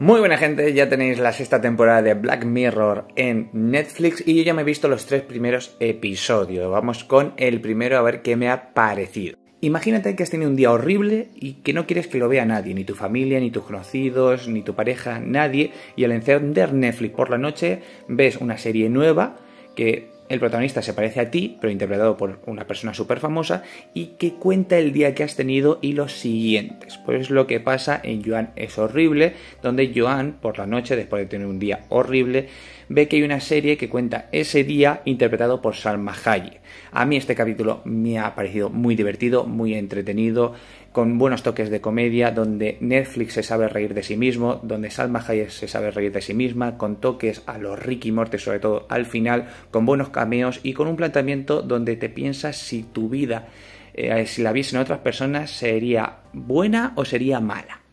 Muy buena gente, ya tenéis la sexta temporada de Black Mirror en Netflix y yo ya me he visto los tres primeros episodios. Vamos con el primero a ver qué me ha parecido. Imagínate que has tenido un día horrible y que no quieres que lo vea nadie, ni tu familia, ni tus conocidos, ni tu pareja, nadie, y al encender Netflix por la noche ves una serie nueva que el protagonista se parece a ti, pero interpretado por una persona súper famosa, y que cuenta el día que has tenido y los siguientes. Pues lo que pasa en Joan es horrible, donde Joan, por la noche, después de tener un día horrible, ve que hay una serie que cuenta ese día interpretado por Salma Hayek. A mí este capítulo me ha parecido muy divertido, muy entretenido, con buenos toques de comedia, donde Netflix se sabe reír de sí mismo, donde Salma Hayek se sabe reír de sí misma, con toques a los Ricky Mortes sobre todo al final, con buenos cameos y con un planteamiento donde te piensas si tu vida, eh, si la viesen otras personas, sería buena o sería mala.